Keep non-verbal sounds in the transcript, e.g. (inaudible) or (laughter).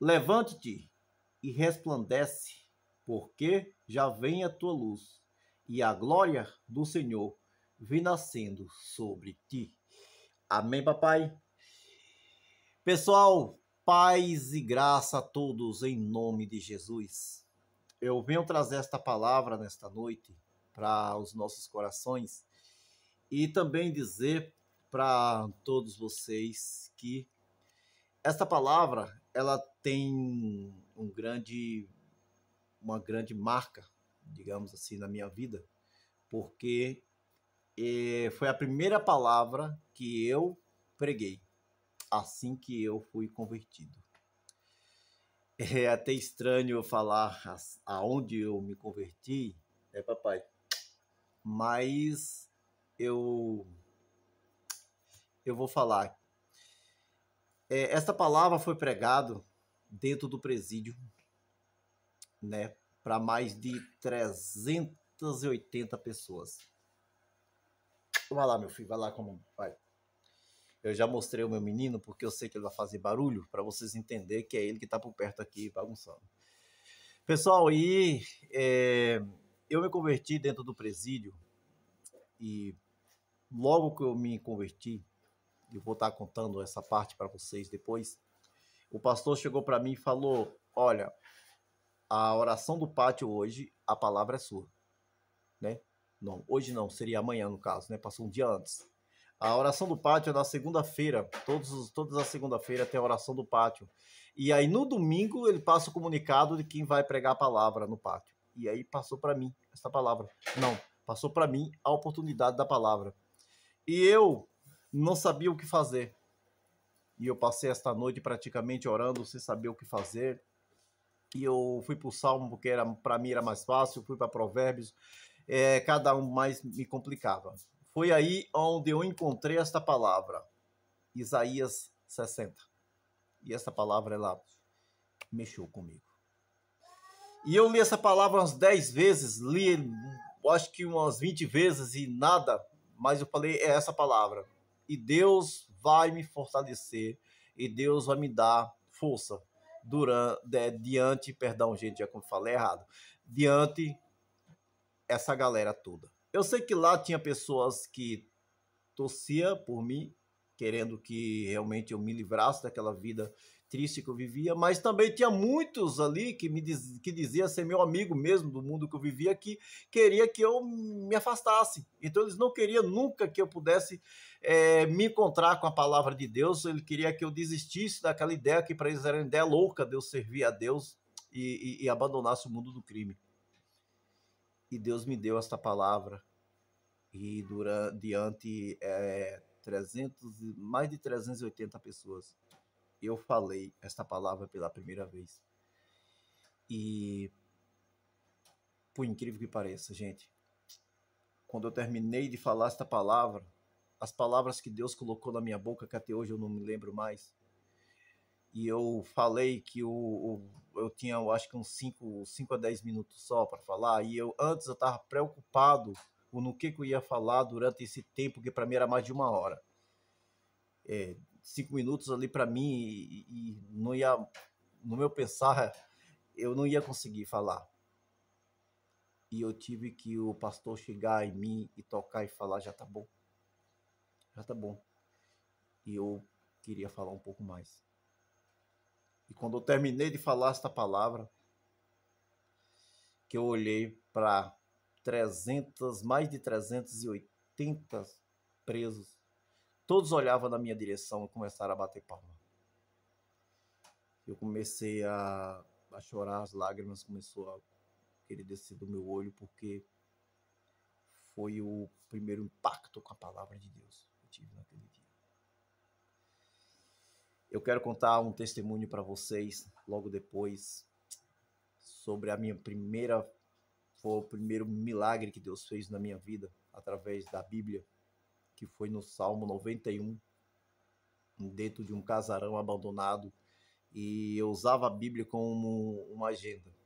Levante-te e resplandece, porque já vem a tua luz, e a glória do Senhor vem nascendo sobre ti. Amém, papai? Pessoal, paz e graça a todos em nome de Jesus. Eu venho trazer esta palavra nesta noite para os nossos corações e também dizer para todos vocês que esta palavra, ela tem um grande, uma grande marca, digamos assim, na minha vida, porque é, foi a primeira palavra que eu preguei assim que eu fui convertido. (laughs) É até estranho eu falar aonde eu me converti, é papai? Mas eu eu vou falar é, esta palavra foi pregado dentro do presídio, né, para mais de 380 pessoas. Vai lá, meu filho, vai lá como vai. Eu já mostrei o meu menino porque eu sei que ele vai fazer barulho para vocês entenderem que é ele que está por perto aqui bagunçando. Pessoal, e é, eu me converti dentro do presídio e logo que eu me converti, eu vou estar contando essa parte para vocês depois. O pastor chegou para mim e falou: Olha, a oração do pátio hoje, a palavra é sua. Né? Não, hoje não, seria amanhã no caso, né? Passou um dia antes. A oração do pátio é na segunda-feira. Todos, todas as segunda-feira tem a oração do pátio. E aí no domingo ele passa o comunicado de quem vai pregar a palavra no pátio. E aí passou para mim essa palavra. Não, passou para mim a oportunidade da palavra. E eu não sabia o que fazer. E eu passei esta noite praticamente orando sem saber o que fazer. E eu fui para o Salmo, porque para mim era mais fácil, fui para Provérbios, é, cada um mais me complicava. Foi aí onde eu encontrei esta palavra, Isaías 60. E essa palavra, ela mexeu comigo. E eu li essa palavra umas 10 vezes, li acho que umas 20 vezes e nada, mas eu falei, é essa palavra e Deus vai me fortalecer e Deus vai me dar força durante, diante, perdão, gente, já é como falei é errado, diante essa galera toda. Eu sei que lá tinha pessoas que torcia por mim, querendo que realmente eu me livrasse daquela vida triste que eu vivia, mas também tinha muitos ali que me diz, que dizia ser meu amigo mesmo do mundo que eu vivia que queria que eu me afastasse. Então eles não queriam nunca que eu pudesse é, me encontrar com a palavra de Deus. Ele queria que eu desistisse daquela ideia que para eles era uma ideia louca de eu servir a Deus e, e, e abandonasse o mundo do crime. E Deus me deu esta palavra e durante diante é, eh, 300, mais de 380 pessoas eu falei esta palavra pela primeira vez. E por incrível que pareça, gente, quando eu terminei de falar esta palavra, as palavras que Deus colocou na minha boca, que até hoje eu não me lembro mais, e eu falei que o, o eu tinha, eu acho que uns 5 a 10 minutos só para falar, e eu antes eu estava preocupado no que, que eu ia falar durante esse tempo, que para mim era mais de uma hora. É, cinco minutos ali para mim e, e, não ia, no meu pensar, eu não ia conseguir falar. E eu tive que o pastor chegar em mim e tocar e falar: já tá bom, já tá bom. E eu queria falar um pouco mais. E quando eu terminei de falar esta palavra, que eu olhei para 300, mais de 380 presos Todos olhavam na minha direção e começaram a bater palma. Eu comecei a, a chorar, as lágrimas começou a querer descer do meu olho, porque foi o primeiro impacto com a palavra de Deus que eu tive naquele dia. Eu quero contar um testemunho para vocês logo depois sobre a minha primeira foi o primeiro milagre que Deus fez na minha vida através da Bíblia que foi no Salmo 91, dentro de um casarão abandonado, e eu usava a Bíblia como uma agenda.